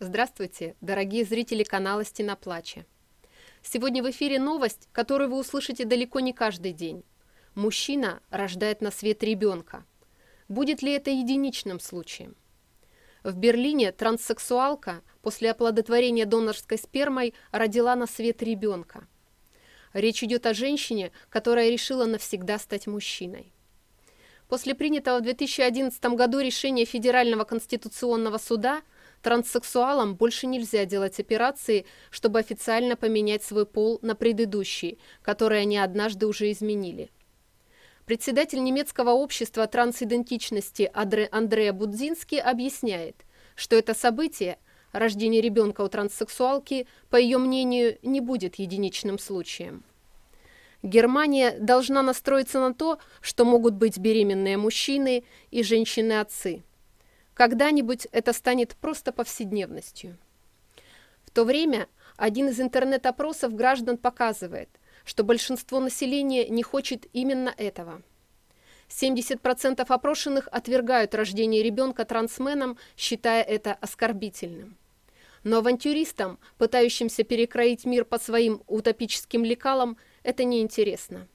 Здравствуйте, дорогие зрители канала «Стена плача». Сегодня в эфире новость, которую вы услышите далеко не каждый день. Мужчина рождает на свет ребенка. Будет ли это единичным случаем? В Берлине транссексуалка после оплодотворения донорской спермой родила на свет ребенка. Речь идет о женщине, которая решила навсегда стать мужчиной. После принятого в 2011 году решения Федерального конституционного суда – Транссексуалам больше нельзя делать операции, чтобы официально поменять свой пол на предыдущий, который они однажды уже изменили. Председатель немецкого общества трансидентичности Адре Андреа Будзинский объясняет, что это событие, рождение ребенка у транссексуалки, по ее мнению, не будет единичным случаем. Германия должна настроиться на то, что могут быть беременные мужчины и женщины-отцы – когда-нибудь это станет просто повседневностью. В то время один из интернет-опросов граждан показывает, что большинство населения не хочет именно этого. 70% опрошенных отвергают рождение ребенка трансменом, считая это оскорбительным. Но авантюристам, пытающимся перекроить мир по своим утопическим лекалам, это неинтересно.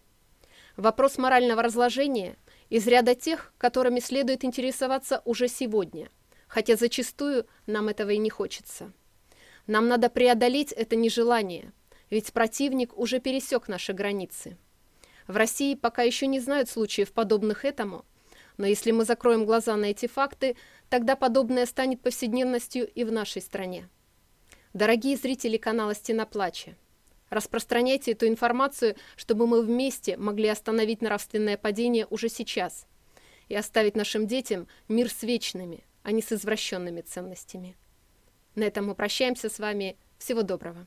Вопрос морального разложения из ряда тех, которыми следует интересоваться уже сегодня, хотя зачастую нам этого и не хочется. Нам надо преодолеть это нежелание, ведь противник уже пересек наши границы. В России пока еще не знают случаев, подобных этому, но если мы закроем глаза на эти факты, тогда подобное станет повседневностью и в нашей стране. Дорогие зрители канала «Стена плача», Распространяйте эту информацию, чтобы мы вместе могли остановить нравственное падение уже сейчас и оставить нашим детям мир с вечными, а не с извращенными ценностями. На этом мы прощаемся с вами. Всего доброго.